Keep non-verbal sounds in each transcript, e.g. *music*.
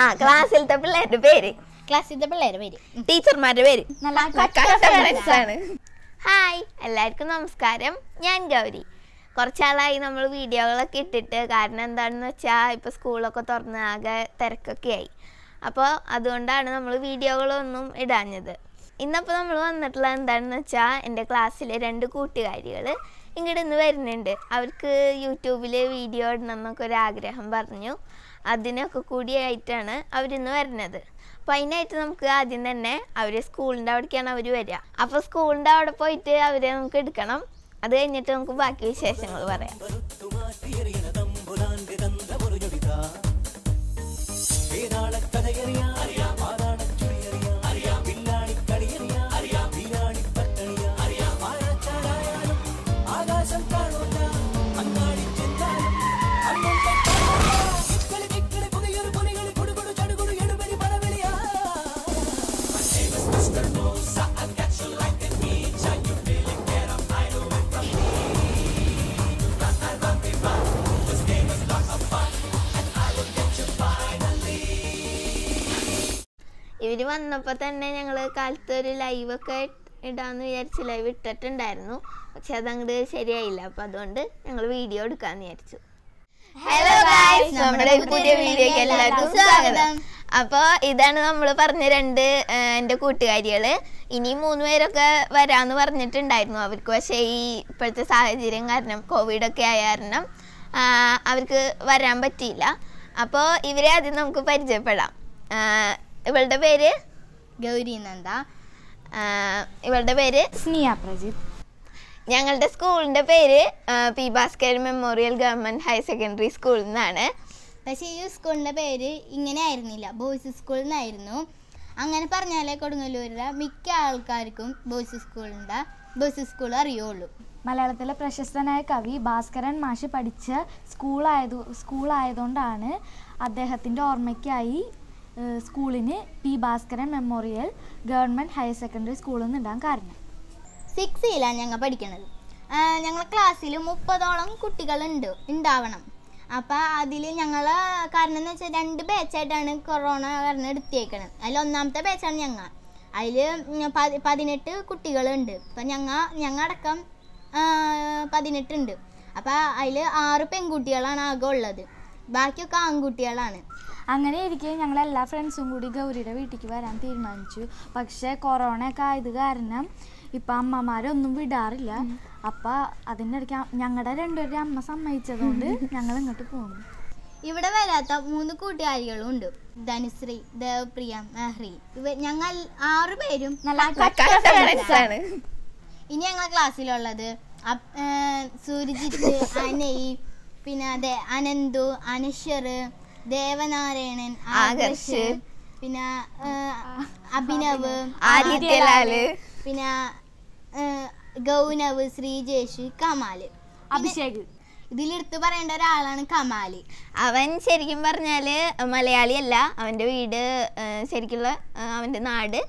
ആ ക്ലാസ്സിലത്തെ പിള്ളേരുടെ പേര് ക്ലാസ്സിലത്തെ പിള്ളേരുടെ പേര് ടീച്ചർമാരുടെ പേര് ആണ് ഹായ് എല്ലാവർക്കും നമസ്കാരം ഞാൻ ഗൗരി കുറച്ചാളായി നമ്മൾ വീഡിയോകളൊക്കെ ഇട്ടിട്ട് കാരണം എന്താണെന്ന് വെച്ചാൽ ഇപ്പോൾ സ്കൂളൊക്കെ തുറന്ന് ആകെ തിരക്കൊക്കെ ആയി അപ്പോൾ അതുകൊണ്ടാണ് നമ്മൾ വീഡിയോകളൊന്നും ഇടാഞ്ഞത് ഇന്നിപ്പോൾ നമ്മൾ വന്നിട്ടുള്ളത് എന്താണെന്ന് വെച്ചാൽ എൻ്റെ ക്ലാസ്സിലെ രണ്ട് കൂട്ടുകാരികൾ ഇങ്ങോട്ട് ഇന്ന് വരുന്നുണ്ട് അവർക്ക് യൂട്യൂബിൽ വീഡിയോ ഇടണം എന്നൊക്കെ ഒരു ആഗ്രഹം പറഞ്ഞു അതിനൊക്കെ കൂടിയായിട്ടാണ് അവരിന്ന് വരുന്നത് അപ്പം അതിനായിട്ട് നമുക്ക് ആദ്യം തന്നെ അവർ സ്കൂളിൻ്റെ അവിടേക്കാണ് അവർ വരിക അപ്പോൾ സ്കൂളിൻ്റെ അവിടെ പോയിട്ട് അവരെ നമുക്ക് എടുക്കണം അത് കഴിഞ്ഞിട്ട് നമുക്ക് ബാക്കി വിശേഷങ്ങൾ പറയാം ഏതാളെ തലകറി ഇവർ വന്നപ്പോ തന്നെ ഞങ്ങൾ കാലത്ത് ഒരു ലൈവ് ഒക്കെ ഇടാന്ന് വിചാരിച്ച് ലൈവ് ഇട്ടിട്ടുണ്ടായിരുന്നു പക്ഷെ അതങ്ങട് ശരിയായില്ല അപ്പൊ അതുകൊണ്ട് ഞങ്ങൾ വീഡിയോ എടുക്കാന്ന് വിചാരിച്ചു ഹലോ ഗായ്സ് നമ്മുടെ പുതിയ വീഡിയോയ്ക്ക് എല്ലാവർക്കും സ്വാഗതം അപ്പോൾ ഇതാണ് നമ്മൾ പറഞ്ഞ രണ്ട് എന്റെ കൂട്ടുകാരികൾ ഇനി മൂന്ന് പേരൊക്കെ വരാന്ന് പറഞ്ഞിട്ടുണ്ടായിരുന്നു അവർക്ക് പക്ഷേ ഈ ഇപ്പോഴത്തെ സാഹചര്യം കാരണം ഒക്കെ ആയ കാരണം അവർക്ക് വരാൻ പറ്റിയില്ല അപ്പോൾ ഇവരെ ആദ്യം നമുക്ക് പരിചയപ്പെടാം ഇവളുടെ പേര് ഗൗരി നന്ദ ഇവളുടെ പേര് സ്നിയ പ്രജിത് ഞങ്ങളുടെ സ്കൂളിൻ്റെ പേര് P Bhaskaran memorial government higher secondary സ്കൂളിൽ നിന്നാണ് പക്ഷേ ഈ സ്കൂളിൻ്റെ പേര് ഇങ്ങനെ ആയിരുന്നില്ല ബോയ്സ് സ്കൂളിൽ നിന്നായിരുന്നു അങ്ങനെ പറഞ്ഞാലേ കൊടുങ്ങല്ലൂരിലെ മിക്ക ആൾക്കാർക്കും ബോയ്സ് സ്കൂളിൻ്റെ ബോയ്സ് സ്കൂൾ അറിയുള്ളൂ മലയാളത്തിലെ പ്രശസ്തനായ കവി ഭാസ്കരൻ മാഷ് പഠിച്ച സ്കൂളായത് സ്കൂളായതുകൊണ്ടാണ് അദ്ദേഹത്തിൻ്റെ ഓർമ്മയ്ക്കായി സ്കൂളിന് P Bhaskaran memorial government higher secondary സ്കൂളിൽ നിന്ന് കാരണം കാരണം സിക്സിലാണ് ഞങ്ങൾ പഠിക്കുന്നത് ഞങ്ങൾ ക്ലാസ്സിൽ മുപ്പതോളം കുട്ടികളുണ്ട് ഉണ്ടാവണം അപ്പോൾ അതിൽ ഞങ്ങൾ കാരണം എന്ന് വെച്ചാൽ രണ്ട് ബാച്ചായിട്ടാണ് കൊറോണ കാരണം എടുത്തേക്കണത് അതിൽ ഒന്നാമത്തെ ബാച്ചാണ് ഞങ്ങൾ അതിൽ പതിനെട്ട് കുട്ടികളുണ്ട് അപ്പം ഞങ്ങൾ ഞങ്ങളടക്കം പതിനെട്ടുണ്ട് അപ്പോൾ അതിൽ ആറ് പെൺകുട്ടികളാണ് ആകെ ഉള്ളത് ബാക്കിയൊക്കെ ആൺകുട്ടികളാണ് അങ്ങനെ ഇരിക്കെ ഞങ്ങൾ എല്ലാ ഫ്രണ്ട്സും കൂടി ഗൗരിയുടെ വീട്ടിൽ വരാൻ തീരുമാനിച്ചു പക്ഷേ കൊറോണ ഒക്കെ ആയത് കാരണം ഇപ്പം അമ്മമാരൊന്നും വിടാറില്ല അപ്പം അതിനിടയ്ക്ക് ഞങ്ങളുടെ രണ്ടുപേരുടെ അമ്മ സമ്മതിച്ചതുകൊണ്ട് ഞങ്ങൾ ഇങ്ങോട്ട് പോകും ഇവിടെ വരാത്ത മൂന്ന് കൂട്ടുകാരികളും ഉണ്ട് ധനുശ്രീ ദേവപ്രിയ മെഹ്റി ഇവ ഞങ്ങൾ ആറു പേരും നല്ല ആണ് ഇനി ഞങ്ങൾ ക്ലാസ്സിലുള്ളത് സൂരജിത്ത് അനൈ പിന്നെ അതെ അനന്തു അനശ്വർ ദേവനാരായണൻ ആകർഷ് പിന്നെ അഭിനവ് ആദിത്യലാല് പിന്നെ ഗൗനവ് ശ്രീജേഷ് കമാല് അഭിഷേക് ഇതിലെടുത്ത് പറയേണ്ട ഒരാളാണ് കമാല് അവൻ ശരിക്കും പറഞ്ഞാല് മലയാളിയല്ല അവൻ്റെ വീട് ശരിക്കുള്ള അവൻ്റെ നാട്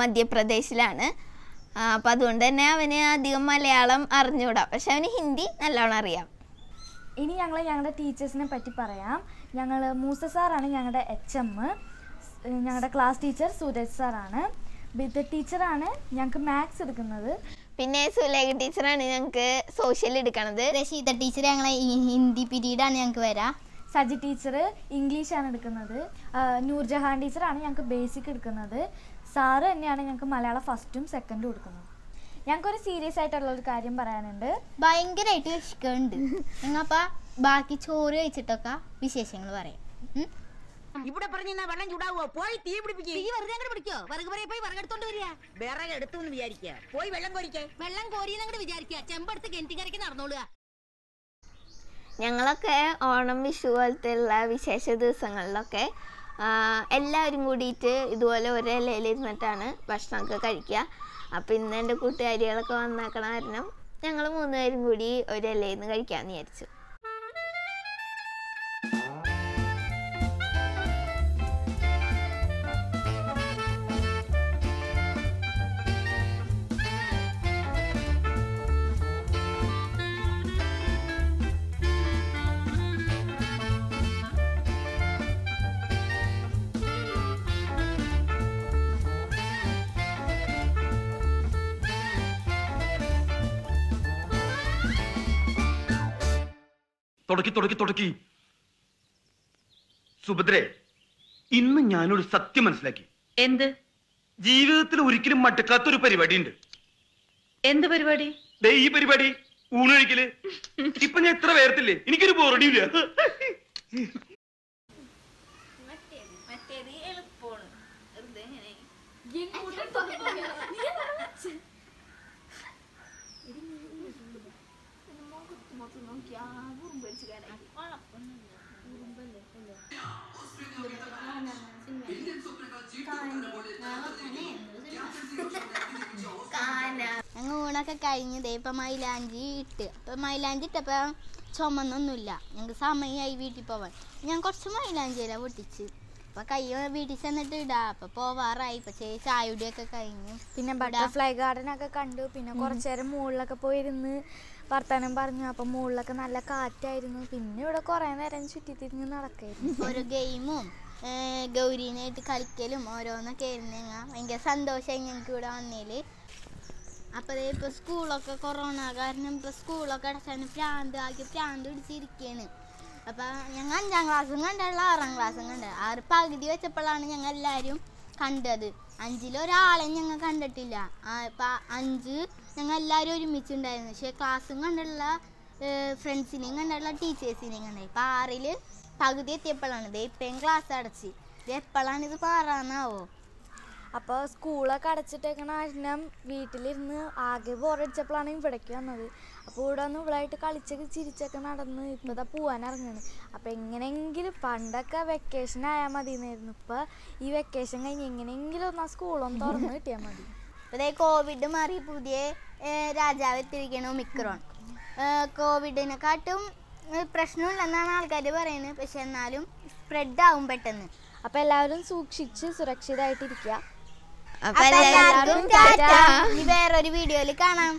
മധ്യപ്രദേശിലാണ് അപ്പം അതുകൊണ്ട് തന്നെ അവന് അധികം മലയാളം അറിഞ്ഞുകൂടാം പക്ഷെ അവന് ഹിന്ദി നല്ലോണം അറിയാം ഇനി ഞങ്ങൾ ഞങ്ങളുടെ ടീച്ചേഴ്സിനെ പറ്റി പറയാം ഞങ്ങൾ മൂസ സാറാണ് ഞങ്ങളുടെ എച്ച് എം ഞങ്ങളുടെ ക്ലാസ് ടീച്ചർ സൂരജ് സാറാണ് ബിദ്ദ ടീച്ചറാണ് ഞങ്ങൾക്ക് മാത്സ് എടുക്കുന്നത് പിന്നെ സുലേഖ ടീച്ചറാണ് ഞങ്ങൾക്ക് സോഷ്യൽ എടുക്കണത് രശീത ടീച്ചർ ഞങ്ങളെ ഹിന്ദി പിരീഡാണ് ഞങ്ങൾക്ക് വരാ സജി ടീച്ചർ ഇംഗ്ലീഷാണ് എടുക്കുന്നത് നൂർജഹാൻ ടീച്ചറാണ് ഞങ്ങൾക്ക് ബേസിക് എടുക്കുന്നത് സാറ് തന്നെയാണ് ഞങ്ങൾക്ക് മലയാളം ഫസ്റ്റും സെക്കൻഡും എടുക്കുന്നത് ഞങ്ങൾക്കൊരു സീരിയസ് ആയിട്ടുള്ള ഒരു കാര്യം പറയാനുണ്ട് ഭയങ്കരമായിട്ട് വിഷക്കുണ്ട് ഞങ്ങൾപ്പം *laughs* ബാക്കി ചോറ് കഴിച്ചിട്ടൊക്കെ വിശേഷങ്ങൾ പറയാം ഇവിടെ പറഞ്ഞാ വെള്ളം ചൂടാവോ പോയി തീ പിടിപ്പിക്കും തീ അങ്ങോട്ട് പിടിക്കോ പോയി വേറെ പോയി വെള്ളം കോരിക്കേ വെള്ളം ഞങ്ങളൊക്കെ ഓണം വിഷു ഉള്ള വിശേഷ ദിവസങ്ങളിലൊക്കെ എല്ലാവരും കൂടിയിട്ട് ഇതുപോലെ ഒരേ ഇലയിലിരുന്നിട്ടാണ് ഭക്ഷണമൊക്കെ കഴിക്കുക അപ്പം ഇന്ന് എൻ്റെ കൂട്ടുകാരികളൊക്കെ വന്നേക്കണ കാരണം ഞങ്ങൾ മൂന്നുപേരും കൂടി ഒരു ഇലയിൽ നിന്ന് കഴിക്കാമെന്ന് വിചാരിച്ചു തുടക്കി തുടക്കി തുടക്കി സുഭദ്രെ ഇന്ന് ഞാനൊരു സത്യം മനസ്സിലാക്കി എന്ത് ജീവിതത്തിൽ ഒരിക്കലും മടുക്കാത്ത ഒരു പരിപാടി ഉണ്ട് എന്ത് പരിപാടി ദേ ഈ പരിപാടി ഊണൊഴിക്കല് ഇപ്പൊ ഞാൻ എത്ര പേർത്തില്ലേ എനിക്കൊരു ബോറടിയില്ല മറ്റേത് എളുപ്പമാണ് ഒക്കെ കഴിഞ്ഞ് ഇപ്പം മൈലാഞ്ചി ഇട്ട് അപ്പം മൈലാഞ്ചി ഇട്ടപ്പോൾ ചുമന്നൊന്നുമില്ല ഞങ്ങൾക്ക് സമയമായി വീട്ടിൽ പോവാൻ ഞാൻ കുറച്ച് മൈലാഞ്ചിയില പൊട്ടിച്ച് അപ്പോൾ കൈ വീട്ടിൽ ചെന്നിട്ട് ഇടാം അപ്പോൾ പോവാറായി ഇപ്പോൾ ചേച്ചി ചായയുടെയൊക്കെ കഴിഞ്ഞ് പിന്നെ ബട്ടർഫ്ലൈ ഗാർഡൻ ഒക്കെ കണ്ടു പിന്നെ കുറച്ച് നേരം മുകളിലൊക്കെ പോയിരുന്ന് വർത്തമാനം പറഞ്ഞു അപ്പം മുകളിലൊക്കെ നല്ല കാറ്റായിരുന്നു പിന്നെ ഇവിടെ കുറേ നേരം ചുറ്റി തിരിഞ്ഞ് നടക്കായിരുന്നു ഒരു ഗെയിമും ഗൗരീനായിട്ട് കളിക്കലും ഓരോന്നൊക്കെ ആയിരുന്നു ഭയങ്കര സന്തോഷമായി ഞങ്ങൾക്ക് ഇവിടെ വന്നതിൽ അപ്പോൾ ഇപ്പോൾ സ്കൂളൊക്കെ കൊറോണ കാരണം ഇപ്പോൾ സ്കൂളൊക്കെ അടച്ചാണ് പ്രാന്ത് ആക്കി പ്രാന്ത് പിടിച്ചിരിക്കുകയാണ് അപ്പോൾ ഞങ്ങൾ അഞ്ചാം ക്ലാസ്സും കണ്ടുള്ള ആറാം ക്ലാസ്സും കണ്ടത് ആറ് പകുതി വെച്ചപ്പോഴാണ് ഞങ്ങൾ എല്ലാവരും കണ്ടത് അഞ്ചിലൊരാളെ ഞങ്ങൾ കണ്ടിട്ടില്ല ഇപ്പം അഞ്ച് ഞങ്ങൾ എല്ലാവരും ഒരുമിച്ചുണ്ടായിരുന്നു പക്ഷേ ക്ലാസ്സും കണ്ടുള്ള ഫ്രണ്ട്സിനെയും കണ്ടുള്ള ടീച്ചേഴ്സിനെയും കണ്ട ഇപ്പം ആറിൽ പകുതി എത്തിയപ്പോഴാണ് ഇത് ഇപ്പം ക്ലാസ് അടച്ച് ഇത് എപ്പോഴാണ് ഇത് പാറാന്നാവോ അപ്പോൾ സ്കൂളൊക്കെ അടച്ചിട്ടേക്കണ കാരണം വീട്ടിലിരുന്ന് ആകെ ബോറടിച്ചപ്പോഴാണ് ഇവിടേക്ക് വന്നത് അപ്പോൾ ഇവിടെ ഒന്ന് ഇവളായിട്ട് കളിച്ചൊക്കെ ചിരിച്ചൊക്കെ നടന്ന് ഇപ്പോഴത്തെ പോകാനിറങ്ങാണ് അപ്പോൾ എങ്ങനെയെങ്കിലും പണ്ടൊക്കെ വെക്കേഷൻ ആയാൽ മതി എന്നായിരുന്നു ഇപ്പോൾ ഈ വെക്കേഷൻ കഴിഞ്ഞ് എങ്ങനെയെങ്കിലും ഒന്ന് ആ സ്കൂളൊന്ന് തുറന്നു കിട്ടിയാൽ മതി ഇപ്പോഴേ കോവിഡ് മാറി പുതിയ രാജാവ് എത്തിയിരിക്കുകയാണ് ഒമിക്രോൺ കാട്ടും പ്രശ്നമില്ലെന്നാണ് ആൾക്കാർ പറയുന്നത് പക്ഷെ എന്നാലും സ്പ്രെഡ് ആവും പെട്ടെന്ന് അപ്പോൾ എല്ലാവരും സൂക്ഷിച്ച് സുരക്ഷിതമായിട്ടിരിക്കുക അപ്പൊ എല്ലാവർക്കും വേറൊരു വീഡിയോയിൽ കാണാം